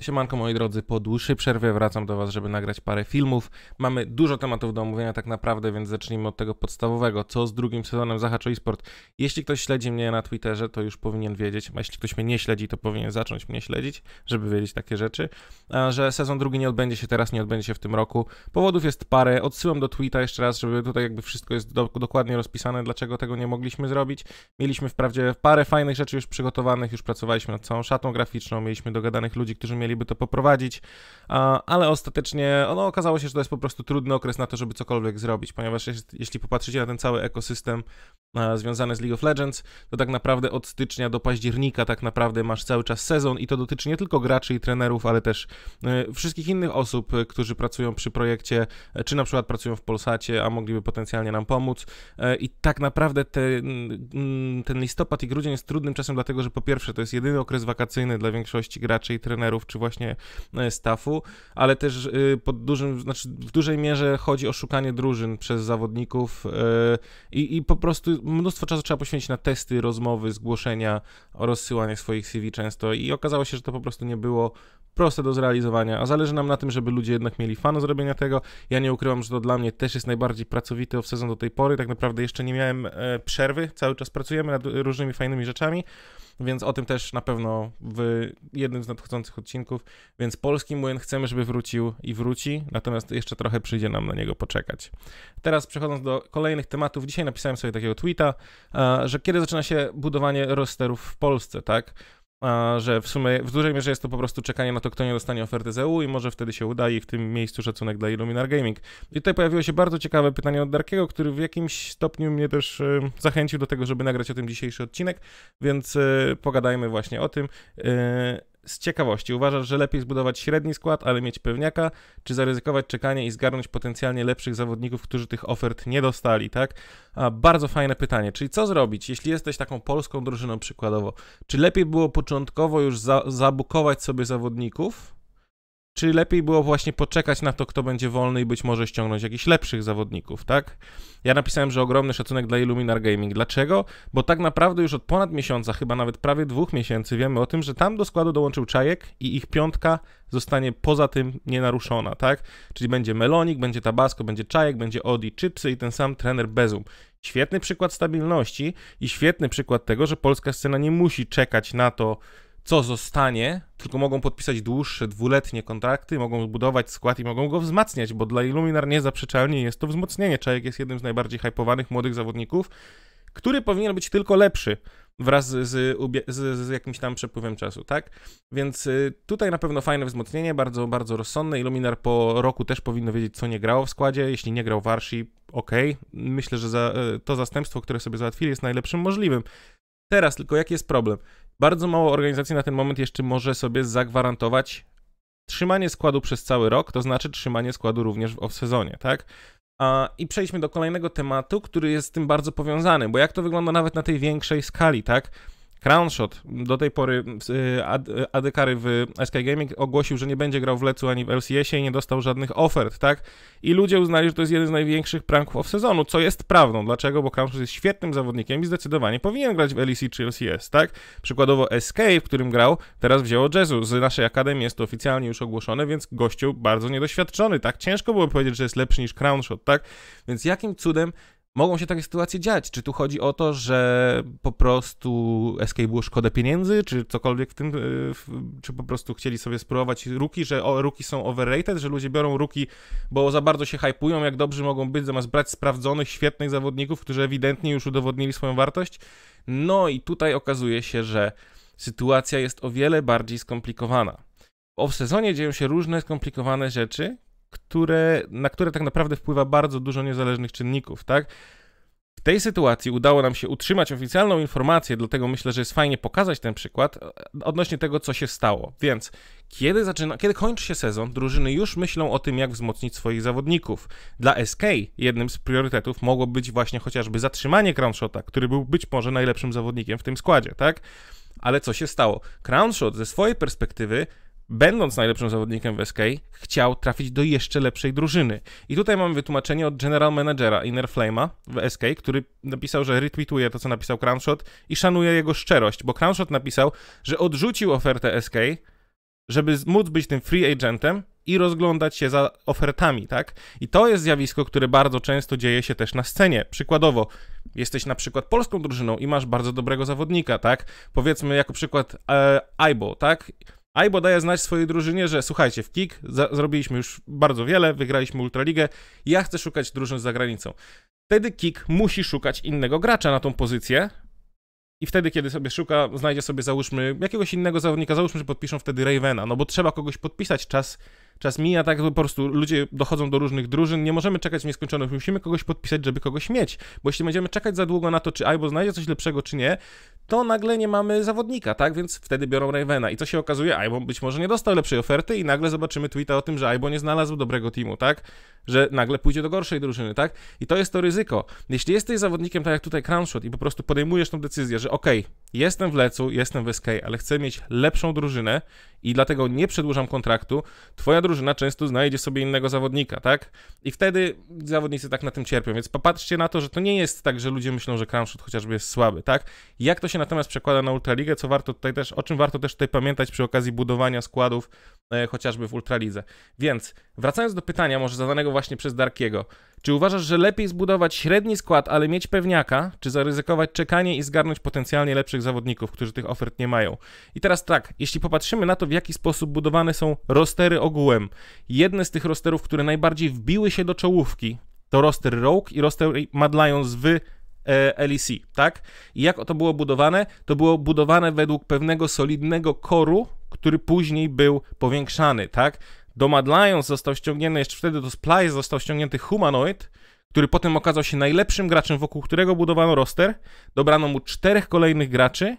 Siemanko moi drodzy, po dłuższej przerwie wracam do Was, żeby nagrać parę filmów. Mamy dużo tematów do omówienia tak naprawdę, więc zacznijmy od tego podstawowego, co z drugim sezonem Zahaczo eSport. Jeśli ktoś śledzi mnie na Twitterze, to już powinien wiedzieć, a jeśli ktoś mnie nie śledzi, to powinien zacząć mnie śledzić, żeby wiedzieć takie rzeczy, że sezon drugi nie odbędzie się teraz, nie odbędzie się w tym roku. Powodów jest parę, odsyłam do tweeta jeszcze raz, żeby tutaj jakby wszystko jest do, dokładnie rozpisane, dlaczego tego nie mogliśmy zrobić. Mieliśmy wprawdzie parę fajnych rzeczy już przygotowanych, już pracowaliśmy nad całą szatą graficzną, mieliśmy dogadanych ludzi, którzy mieli mieliby to poprowadzić, ale ostatecznie no, okazało się, że to jest po prostu trudny okres na to, żeby cokolwiek zrobić, ponieważ jeśli popatrzycie na ten cały ekosystem związany z League of Legends, to tak naprawdę od stycznia do października tak naprawdę masz cały czas sezon i to dotyczy nie tylko graczy i trenerów, ale też e, wszystkich innych osób, e, którzy pracują przy projekcie, e, czy na przykład pracują w Polsacie, a mogliby potencjalnie nam pomóc. I tak naprawdę ten, ten listopad i grudzień jest trudnym czasem, dlatego że po pierwsze to jest jedyny okres wakacyjny dla większości graczy i trenerów, czy czy właśnie e, staffu, ale też y, pod dużym, znaczy w dużej mierze chodzi o szukanie drużyn przez zawodników e, i, i po prostu mnóstwo czasu trzeba poświęcić na testy, rozmowy, zgłoszenia, rozsyłanie swoich CV często i okazało się, że to po prostu nie było proste do zrealizowania, a zależy nam na tym, żeby ludzie jednak mieli fan zrobienia tego. Ja nie ukrywam, że to dla mnie też jest najbardziej pracowity off-sezon do tej pory. Tak naprawdę jeszcze nie miałem e, przerwy, cały czas pracujemy nad różnymi fajnymi rzeczami więc o tym też na pewno w jednym z nadchodzących odcinków, więc polski młyn chcemy, żeby wrócił i wróci, natomiast jeszcze trochę przyjdzie nam na niego poczekać. Teraz przechodząc do kolejnych tematów, dzisiaj napisałem sobie takiego tweeta, e, że kiedy zaczyna się budowanie rosterów w Polsce, tak? że w sumie w dużej mierze jest to po prostu czekanie na to, kto nie dostanie oferty z EU i może wtedy się uda i w tym miejscu szacunek dla Illuminar Gaming. I tutaj pojawiło się bardzo ciekawe pytanie od Darkiego, który w jakimś stopniu mnie też y, zachęcił do tego, żeby nagrać o tym dzisiejszy odcinek, więc y, pogadajmy właśnie o tym. Y, z ciekawości uważasz, że lepiej zbudować średni skład, ale mieć pewniaka, czy zaryzykować czekanie i zgarnąć potencjalnie lepszych zawodników, którzy tych ofert nie dostali, tak? A, bardzo fajne pytanie. Czyli co zrobić, jeśli jesteś taką polską drużyną przykładowo? Czy lepiej było początkowo już za zabukować sobie zawodników, czy lepiej było właśnie poczekać na to, kto będzie wolny i być może ściągnąć jakichś lepszych zawodników, tak? Ja napisałem, że ogromny szacunek dla Illuminar Gaming. Dlaczego? Bo tak naprawdę już od ponad miesiąca, chyba nawet prawie dwóch miesięcy, wiemy o tym, że tam do składu dołączył Czajek i ich piątka zostanie poza tym nienaruszona, tak? Czyli będzie Melonik, będzie Tabasco, będzie Czajek, będzie Odi, Chipsy i ten sam trener Bezum. Świetny przykład stabilności i świetny przykład tego, że polska scena nie musi czekać na to, co zostanie, tylko mogą podpisać dłuższe, dwuletnie kontrakty, mogą budować skład i mogą go wzmacniać, bo dla Illuminar niezaprzeczalnie jest to wzmocnienie. Czajek jest jednym z najbardziej hypowanych młodych zawodników, który powinien być tylko lepszy wraz z, z, z, jakimś tam przepływem czasu, tak? Więc y, tutaj na pewno fajne wzmocnienie, bardzo, bardzo rozsądne. Iluminar po roku też powinno wiedzieć, co nie grało w składzie. Jeśli nie grał Warsi, ok. Myślę, że za, y, to zastępstwo, które sobie załatwili, jest najlepszym możliwym. Teraz tylko jaki jest problem? Bardzo mało organizacji na ten moment jeszcze może sobie zagwarantować trzymanie składu przez cały rok, to znaczy trzymanie składu również w off-sezonie, tak? I przejdźmy do kolejnego tematu, który jest z tym bardzo powiązany, bo jak to wygląda nawet na tej większej skali, tak? Crownshot do tej pory y, Adekary w SK Gaming ogłosił, że nie będzie grał w Lecu ani w LCS-ie i nie dostał żadnych ofert, tak? I ludzie uznali, że to jest jeden z największych pranków off sezonu, co jest prawdą. Dlaczego? Bo Crownshot jest świetnym zawodnikiem i zdecydowanie powinien grać w LEC czy LCS, tak? Przykładowo SK, w którym grał, teraz wzięło Jezu. Z naszej akademii jest to oficjalnie już ogłoszone, więc gościu bardzo niedoświadczony, tak? Ciężko było powiedzieć, że jest lepszy niż Crownshot, tak? Więc jakim cudem mogą się takie sytuacje dziać. Czy tu chodzi o to, że po prostu SK było szkoda pieniędzy, czy cokolwiek w tym, e, czy po prostu chcieli sobie spróbować ruki, że ruki są overrated, że ludzie biorą ruki, bo za bardzo się hypują, jak dobrzy mogą być, zamiast brać sprawdzonych, świetnych zawodników, którzy ewidentnie już udowodnili swoją wartość. No i tutaj okazuje się, że sytuacja jest o wiele bardziej skomplikowana. O w sezonie dzieją się różne skomplikowane rzeczy, które, na które tak naprawdę wpływa bardzo dużo niezależnych czynników, tak? W tej sytuacji udało nam się utrzymać oficjalną informację, dlatego myślę, że jest fajnie pokazać ten przykład e, odnośnie tego, co się stało. Więc kiedy, zaczyna, kiedy kończy się sezon, drużyny już myślą o tym, jak wzmocnić swoich zawodników. Dla SK jednym z priorytetów mogło być właśnie chociażby zatrzymanie Crownshota, który był być może najlepszym zawodnikiem w tym składzie, tak? Ale co się stało? Crownshot ze swojej perspektywy będąc najlepszym zawodnikiem w SK, chciał trafić do jeszcze lepszej drużyny. I tutaj mamy wytłumaczenie od general managera Inner Flame'a w SK, który napisał, że retweetuje to, co napisał Crownshot i szanuje jego szczerość, bo Crownshot napisał, że odrzucił ofertę SK, żeby móc być tym free agentem i rozglądać się za ofertami, tak? I to jest zjawisko, które bardzo często dzieje się też na scenie. Przykładowo, jesteś na przykład polską drużyną i masz bardzo dobrego zawodnika, tak? Powiedzmy jako przykład e, Aibo, tak? Aibo daje znać swojej drużynie, że słuchajcie, w KIK zrobiliśmy już bardzo wiele, wygraliśmy Ultraligę, ja chcę szukać drużyn za granicą. Wtedy KIK musi szukać innego gracza na tą pozycję, i wtedy, kiedy sobie szuka, znajdzie sobie, załóżmy, jakiegoś innego zawodnika, załóżmy, że podpiszą wtedy Ravena, no bo trzeba kogoś podpisać, czas Czas mija, tak po prostu ludzie dochodzą do różnych drużyn, nie możemy czekać w nieskończoność, musimy kogoś podpisać, żeby kogoś mieć, bo jeśli będziemy czekać za długo na to, czy albo znajdzie coś lepszego, czy nie, to nagle nie mamy zawodnika, tak? Więc wtedy biorą Ravena i co się okazuje, albo być może nie dostał lepszej oferty i nagle zobaczymy tweeta o tym, że albo nie znalazł dobrego teamu, tak? że nagle pójdzie do gorszej drużyny, tak? I to jest to ryzyko. Jeśli jesteś zawodnikiem, tak jak tutaj Crownshot i po prostu podejmujesz tą decyzję, że okej, okay, jestem w Lecu, jestem w SK, ale chcę mieć lepszą drużynę i dlatego nie przedłużam kontraktu, twoja drużyna często znajdzie sobie innego zawodnika, tak? I wtedy zawodnicy tak na tym cierpią, więc popatrzcie na to, że to nie jest tak, że ludzie myślą, że Crownshot chociażby jest słaby, tak? Jak to się natomiast przekłada na Ultraligę, co warto tutaj też, o czym warto też tutaj pamiętać przy okazji budowania składów e, chociażby w Ultralidze. Więc wracając do pytania może zadanego właśnie przez Darkiego. Czy uważasz, że lepiej zbudować średni skład, ale mieć pewniaka, czy zaryzykować czekanie i zgarnąć potencjalnie lepszych zawodników, którzy tych ofert nie mają? I teraz tak, jeśli popatrzymy na to, w jaki sposób budowane są rostery ogółem, jedne z tych rosterów, które najbardziej wbiły się do czołówki, to roster Rogue i roster Mad Lions w e, LEC, tak? I jak to było budowane? To było budowane według pewnego solidnego koru, który później był powiększany, tak? Do Mad Lions został ściągnięty, jeszcze wtedy do Splice został ściągnięty Humanoid, który potem okazał się najlepszym graczem, wokół którego budowano roster. Dobrano mu czterech kolejnych graczy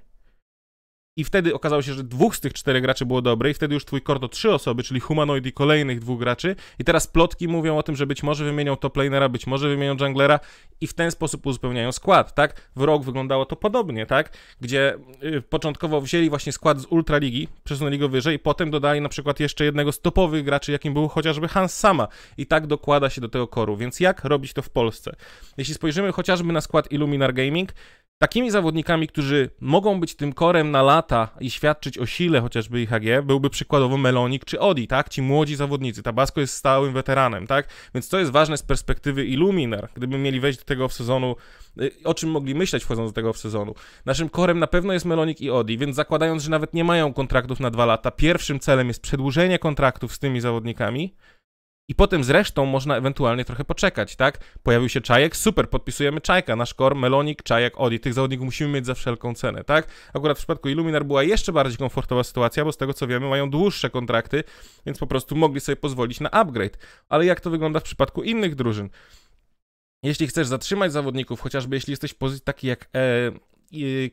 i wtedy okazało się, że dwóch z tych czterech graczy było dobre i wtedy już twój core to trzy osoby, czyli humanoid i kolejnych dwóch graczy. I teraz plotki mówią o tym, że być może wymienią toplanera, być może wymienią junglera i w ten sposób uzupełniają skład, tak? W rok wyglądało to podobnie, tak? Gdzie y, początkowo wzięli właśnie skład z Ultraligi, przesunęli go wyżej, potem dodali na przykład jeszcze jednego z topowych graczy, jakim był chociażby Hans Sama. I tak dokłada się do tego koru. Więc jak robić to w Polsce? Jeśli spojrzymy chociażby na skład Illuminar Gaming, Takimi zawodnikami, którzy mogą być tym korem na lata i świadczyć o sile chociażby IHG, byłby przykładowo Melonik czy Odi, tak? Ci młodzi zawodnicy. Tabasco jest stałym weteranem, tak? Więc to jest ważne z perspektywy Illuminer, gdyby mieli wejść do tego w sezonu, y, o czym mogli myśleć wchodząc do tego w sezonu. Naszym korem na pewno jest Melonik i Odi, więc zakładając, że nawet nie mają kontraktów na dwa lata, pierwszym celem jest przedłużenie kontraktów z tymi zawodnikami, i potem zresztą można ewentualnie trochę poczekać, tak? Pojawił się Czajek, super, podpisujemy Czajka, nasz kor, Melonik, Czajek, Odi. Tych zawodników musimy mieć za wszelką cenę, tak? Akurat w przypadku Illuminar była jeszcze bardziej komfortowa sytuacja, bo z tego co wiemy mają dłuższe kontrakty, więc po prostu mogli sobie pozwolić na upgrade. Ale jak to wygląda w przypadku innych drużyn? Jeśli chcesz zatrzymać zawodników, chociażby jeśli jesteś pozycji taki jak e,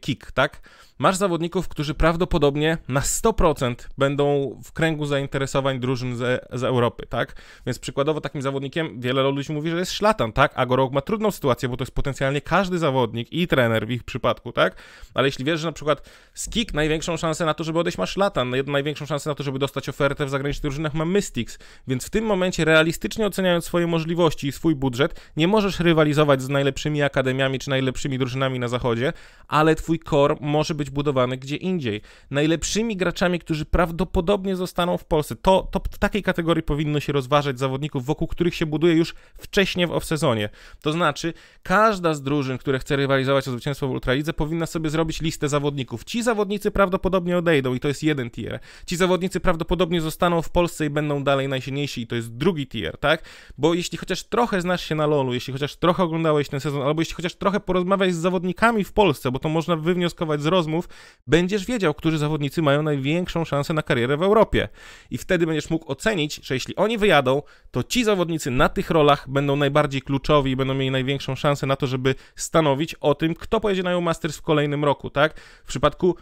kick, tak? Masz zawodników, którzy prawdopodobnie na 100% będą w kręgu zainteresowań drużyn z, z Europy, tak? Więc przykładowo takim zawodnikiem wiele ludzi mówi, że jest szlatan, tak? Agorok ma trudną sytuację, bo to jest potencjalnie każdy zawodnik i trener w ich przypadku, tak? Ale jeśli wiesz, że na przykład z kick największą szansę na to, żeby odejść ma szlatan, największą szansę na to, żeby dostać ofertę w zagranicznych drużynach ma Mystics, więc w tym momencie realistycznie oceniając swoje możliwości i swój budżet, nie możesz rywalizować z najlepszymi akademiami czy najlepszymi drużynami na zachodzie, ale twój core może być budowany gdzie indziej. Najlepszymi graczami, którzy prawdopodobnie zostaną w Polsce, to, to w takiej kategorii powinno się rozważać zawodników, wokół których się buduje już wcześniej w off-sezonie. To znaczy, każda z drużyn, które chce rywalizować o zwycięstwo w Ultralidze, powinna sobie zrobić listę zawodników. Ci zawodnicy prawdopodobnie odejdą i to jest jeden tier. Ci zawodnicy prawdopodobnie zostaną w Polsce i będą dalej najsilniejsi i to jest drugi tier, tak? Bo jeśli chociaż trochę znasz się na LoLu, jeśli chociaż trochę oglądałeś ten sezon, albo jeśli chociaż trochę porozmawiaj z zawodnikami w Polsce, bo to można wywnioskować z rozmów, będziesz wiedział, którzy zawodnicy mają największą szansę na karierę w Europie. I wtedy będziesz mógł ocenić, że jeśli oni wyjadą, to ci zawodnicy na tych rolach będą najbardziej kluczowi i będą mieli największą szansę na to, żeby stanowić o tym, kto pojedzie na Masters w kolejnym roku, tak? W przypadku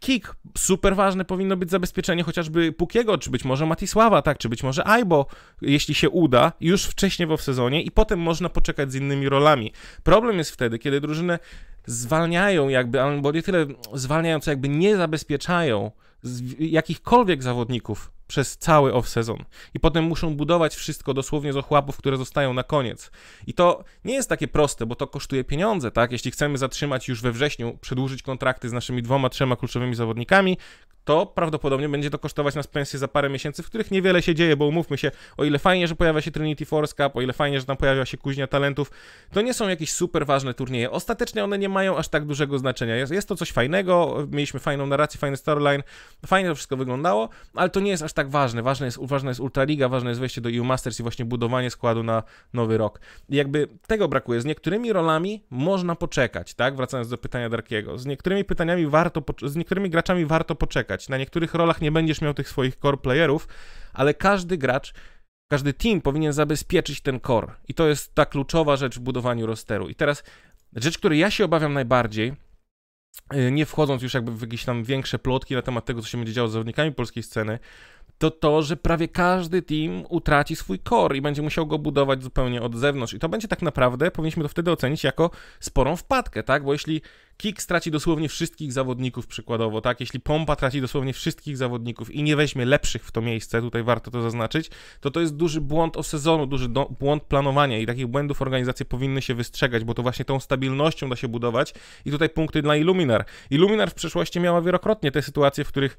Kik Super ważne powinno być zabezpieczenie chociażby Pukiego, czy być może Matisława, tak, czy być może Aibo, jeśli się uda, już wcześniej w sezonie i potem można poczekać z innymi rolami. Problem jest wtedy, kiedy drużynę zwalniają jakby, albo nie tyle zwalniają, co jakby nie zabezpieczają jakichkolwiek zawodników przez cały off season I potem muszą budować wszystko dosłownie z ochłapów, które zostają na koniec. I to nie jest takie proste, bo to kosztuje pieniądze, tak? Jeśli chcemy zatrzymać już we wrześniu, przedłużyć kontrakty z naszymi dwoma, trzema kluczowymi zawodnikami, to prawdopodobnie będzie to kosztować nas pensję za parę miesięcy, w których niewiele się dzieje, bo umówmy się, o ile fajnie, że pojawia się Trinity Force Cup, o ile fajnie, że tam pojawia się kuźnia talentów, to nie są jakieś super ważne turnieje. Ostatecznie one nie mają aż tak dużego znaczenia. Jest, jest to coś fajnego, mieliśmy fajną narrację, fajny storyline, fajnie to wszystko wyglądało, ale to nie jest aż tak ważne. Ważne jest, ważne jest Ultraliga, ważne jest wejście do EU Masters i właśnie budowanie składu na nowy rok. I jakby tego brakuje. Z niektórymi rolami można poczekać, tak? Wracając do pytania Darkiego. Z niektórymi pytaniami warto, z niektórymi graczami warto poczekać grać. Na niektórych rolach nie będziesz miał tych swoich core playerów, ale każdy gracz, każdy team powinien zabezpieczyć ten core. I to jest ta kluczowa rzecz w budowaniu rosteru. I teraz rzecz, której ja się obawiam najbardziej, y, nie wchodząc już jakby w jakieś tam większe plotki na temat tego, co się będzie działo z zawodnikami polskiej sceny, to to, że prawie każdy team utraci swój core i będzie musiał go budować zupełnie od zewnątrz. I to będzie tak naprawdę, powinniśmy to wtedy ocenić jako sporą wpadkę, tak? Bo jeśli Kick straci dosłownie wszystkich zawodników przykładowo, tak? Jeśli Pompa traci dosłownie wszystkich zawodników i nie weźmie lepszych w to miejsce, tutaj warto to zaznaczyć, to to jest duży błąd o sezonu, duży do, błąd planowania i takich błędów organizacje powinny się wystrzegać, bo to właśnie tą stabilnością da się budować i tutaj punkty dla Illuminar. Illuminar w przeszłości miała wielokrotnie te sytuacje, w których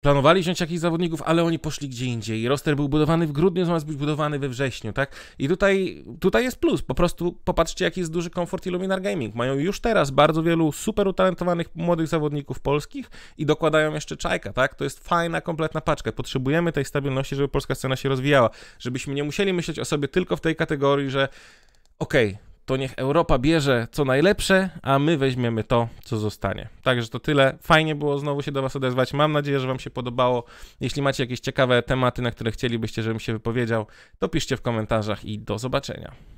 planowali wziąć jakichś zawodników, ale oni poszli gdzie indziej. Roster był budowany w grudniu, zamiast być budowany we wrześniu, tak? I tutaj, tutaj jest plus. Po prostu popatrzcie, jaki jest duży komfort Illuminar Gaming. Mają już teraz bardzo wielu super utalentowanych młodych zawodników polskich i dokładają jeszcze czajka, tak? To jest fajna, kompletna paczka. Potrzebujemy tej stabilności, żeby polska scena się rozwijała. Żebyśmy nie musieli myśleć o sobie tylko w tej kategorii, że okej, okay, to niech Europa bierze co najlepsze, a my weźmiemy to, co zostanie. Także to tyle. Fajnie było znowu się do Was odezwać. Mam nadzieję, że Wam się podobało. Jeśli macie jakieś ciekawe tematy, na które chcielibyście, żebym się wypowiedział, to piszcie w komentarzach i do zobaczenia.